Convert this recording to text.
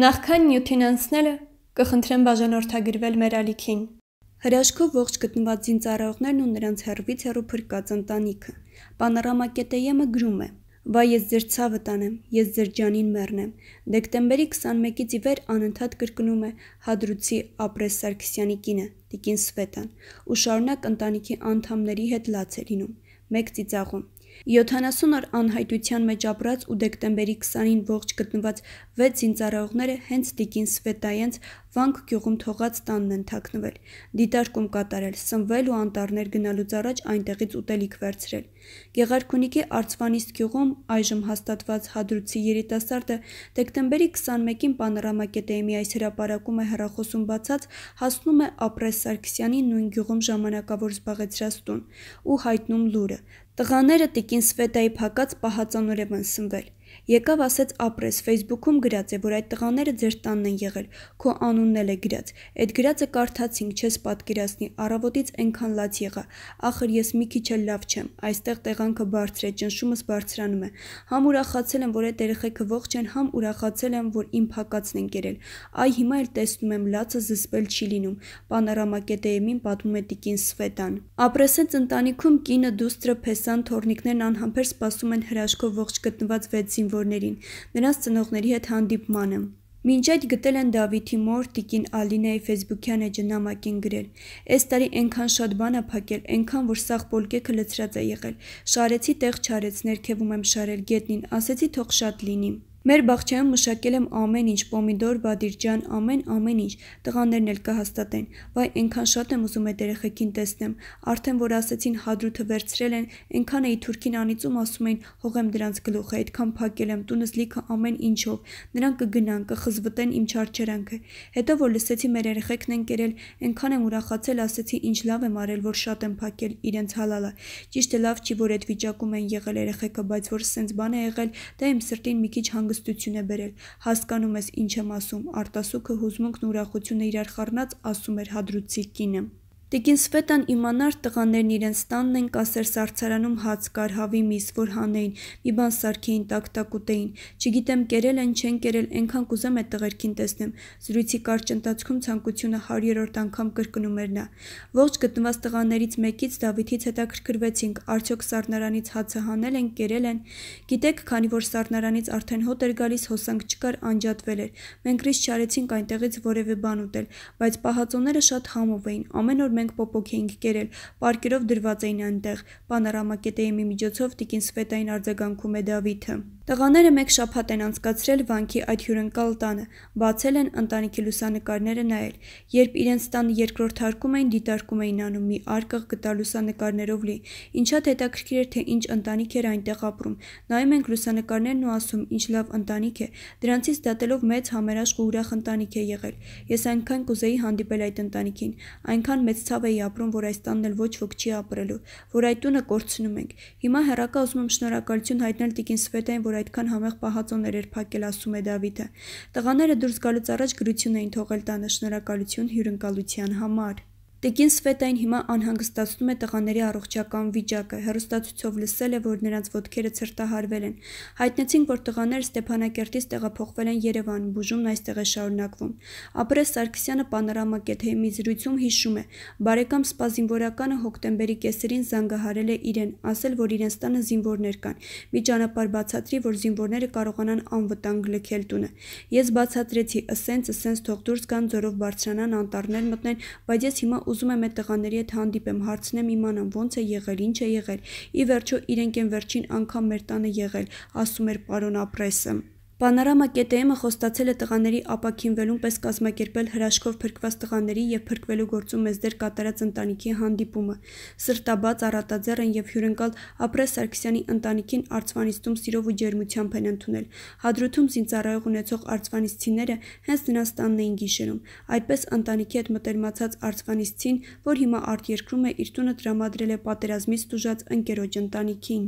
Նախքան նյութին անցնելը կխնդրեմ բաժանորդագրվել մեր ալիքին։ Հրաշքով ողջ գտնված զինծառայողներն ու նրանց հերվից հերու փրկած ընտանիքը։ Պանորամակետեյեմը գրում է. Վայ ես ձեր ցավը տանեմ, ես ձեր ջանին մեռնեմ։ Դեկտեմբերի 21-ից ի վեր անընդհատ կրկնում է Հադրուցի Ապրես Սարգսյանի կինը, Տիկին Սվետան, ու շարունակ ընտանիքի անդամների հետ լաց է լինում, մեկ ծիծաղում։ 70 օր անհայտության մեջ ապրած ու դեկտեմբերի 20-ին ողջ գտնված 6 զինծառայողները հենց տիկին Սվետայանց վանք գյուղում թողած տանն են թաքնվել, դիտարկում կատարել, սնվել ու անտառներ գնալուց առաջ այնտեղից ուտելիք վերցրել։ Գեղարքունիքի Արծվանիստ գյուղում այժմ հաստատված Հադրուցի երիտասարդը դեկտեմբերի 21-ին Պանորամակետեմի այս հրապարակում է հեռախոսում բացած հասնում է Ապրես Սարգսյանի նույն գյուղում ժամանակավոր զբաղեցրած տուն ու հայտնում լուրը, Տղաները տիկին Սվետայի փակած պահածանորեն սնվել։ Եկավ ասեց ապրես, Facebook-ում գրած է, որ այդ տղաները ձեր տանն են եղել, քո անունն էլ է գրած։ Այդ գրածը կարդացինք, չես պատկերացնի, առավոտից այնքան լաց եղա։ Ախր ես մի քիչ էլ լավ չեմ, այստեղ տեղանքը բարձր է, ճնշումս բարձրանում է։ Համ ուրախացել եմ, որ այդ երեխեքը ողջ են, համ ուրախացել եմ, որ իմ փակածն են գերել։ Այ հիմա էլ տեսնում եմ լացը զսպել չի լինում։ Պանորամակետեեմին պատմում է Տիկին Սվետան։ Ապրեսենց ընտանիքում կինը դուստրը փեսան թորնիկներն անհամբեր սպասում են հրաշքով ողջ գտնված վեցին զինվորներին, նրանց ծնողների հետ հանդիպմանը։ Մինչ այդ գտել են Դավիթի մոր տիկին Ալինայի Facebook-յան էջը նամակին գրել. «Այս տարի այնքան շատ բան ա փակել, այնքան որ սաղ պոլկեքը լցրած է եղել։ Շարեցի տեղ չարեց, ներքևում եմ շարել գետնին, ասեցի թող շատ լինի»։ Մեր բաղչայում մշակել եմ ամեն ինչ, պոմիդոր, բադիրջան, ամեն ամեն ինչ, տղաներն էլ կհաստատեն։ Վայ, այնքան շատ եմ ուզում այդ երեխեքին տեսնեմ։ Արդեն որ ասեցին հադրութը վերցրել են, այնքան էի թուրքին անիծում ասում էին հողեմ դրանց գլուխը, այդքան փակել եմ, տունս լիքը ամեն ինչով։ Նրանք կգնան, կխզվտեն իմ չարչերանքը։ Հետո որ լսեցի մեր երեխեքն են կերել, այնքան եմ ուրախացել, ասեցի ինչ լավ եմ արել, որ շատ եմ փակել իրենց հալալը։ Ճիշտ է լավ չի, որ այդ վիճակում են եղել երեխեքը, բայց որ սենց բան է եղել, դա իմ սրտին մի քիչ հանգ հանգստություն է բերել։ Հասկանում ես ինչ եմ ասում։ Արտասուքը հուզմունքն ուրախությունը իրար խառնած ասում էր հադրուցի կինը։ Տիկինսվետան իմանար տղաներն իրենց տանն են կասեր սարցարանում հաց կար, հավի միս, որ հանեին, մի բան սարքեին, տակ-տակ ուտեին, չգիտեմ կերել են, չեն կերել, ենքան կուզեմ է տղերքին տեսնեմ, զրույցի կարջ ընտացքում ծանկությունը հարյերորդ անգամ կրկնում էր նա, ողջ գտնված տղաներից մեկից դավիթից հետաքրքրվեցինք, արդյոք սարնարանից հացը հանել են, կերել են, գիտեք, քանի որ սարնարանից արդեն հոտ էր գալիս, հոսանք չկար, անջատվել էր, մենք ռիս չարեցինք այնտեղից որևէ բան ուտել, բայց պահածոները շատ համով էին, ամեն օր մենք պոպոք էինք կերել, պարկերով դրված էին այնտեղ։ Պանորամակետեի մի միջոցով տիկին Սվետային արձագանքում է Դավիթը։ Տղաները մեկ շաբաթ են անցկացրել վանքի այդ հյուրընկալ տանը, բացել են ընտանիքի լուսանկարները նայել։ Երբ իրենց տան երկրորդ հարկում էին, դիտարկում էին անում մի արկղ գտա լուսանկարներով լի։ Ինչ հատ հետաքրքիր էր, թե ինչ ընտանիք էր այնտեղ ապրում։ Նայում ենք լուսանկարներն ու ասում, ինչ լավ ընտանիք է։ Դրանցից դատելով մեծ համերաշխ ու ուրախ ընտանիք է եղել։ Ես այնքան կուզեի հանդիպել այդ ընտանիքին։ Այնքան մեծ ցավ էի ապրում, որ այս տանն էլ ոչ ոք չի ապրելու, որ այդ տունը կորցնում ենք։ Հիմա հերակա ուզում եմ շնորհակալություն հայտնել Տիկին Սվետային, որ որ այդքան համեղ պահածոներ էր փակել, ասում է Դավիթը։ Տղաները դուրս գալուց առաջ գրություն էին թողել տանը շնորհակալություն հյուրընկալության համար։ Տեգին Սվետային հիմա անհանգստացնում է տղաների առողջական վիճակը։ Հերոստացույցով լսել է, որ նրանց ոտքերը ցրտահարվել են։ Հայտնեցին, որ տղաները Ստեփանակերտից տեղափոխվել են Երևան, բուժումն այստեղ է շարունակվում։ Ապրե Սարգսյանը Պանորամակեթեի մի զրույցում հիշում է. բարեկամ սպազինվորականը հոկտեմբերի կեսերին զանգահարել է իրեն, ասել, որ իրենց տանը զինվորներ կան։ Մի ճանապարհ բացատրի, որ զինվորները կարողանան անվտանգ լքել տունը։ Ես բացատրեցի, ասենց, ասենց թող դուրս գան, ձորով բարձրանան, անտառներ մտնեն, բայց ես հիմա ուզում եմ այդ տղաների հետ հանդիպեմ, հարցնեմ, իմանամ ոնց է եղել, ինչ է եղել։ Ի վերջո իրենք են վերջին անգամ մեր տանը եղել, ասում էր պարոն Ապրեսը։ Պանորամա ԿՏՄ-ը խոստացել է տղաների ապաքինվելուն պես կազմակերպել հրաշքով փրկված տղաների եւ փրկվելու գործում մեզդեր կատարած ընտանիքի հանդիպումը։ Սրտաբաց, առատաձեռն եւ հյուրընկալ Ապրես Սարգսյանի ընտանիքին Արցվանիստում սիրով ու ջերմությամբ են ընդունել։ Հադրութում զինծառայող ունեցող արցվանիստցիները հենց նրանց տանն էին գիշերում։ Այդպես ընտանիքի հետ մտերմացած արցվանիստցին, որ հիմա արտերկրում է իր տունը դրամադրել է պատերազմից տուժած ընկերոջ ընտանիքին։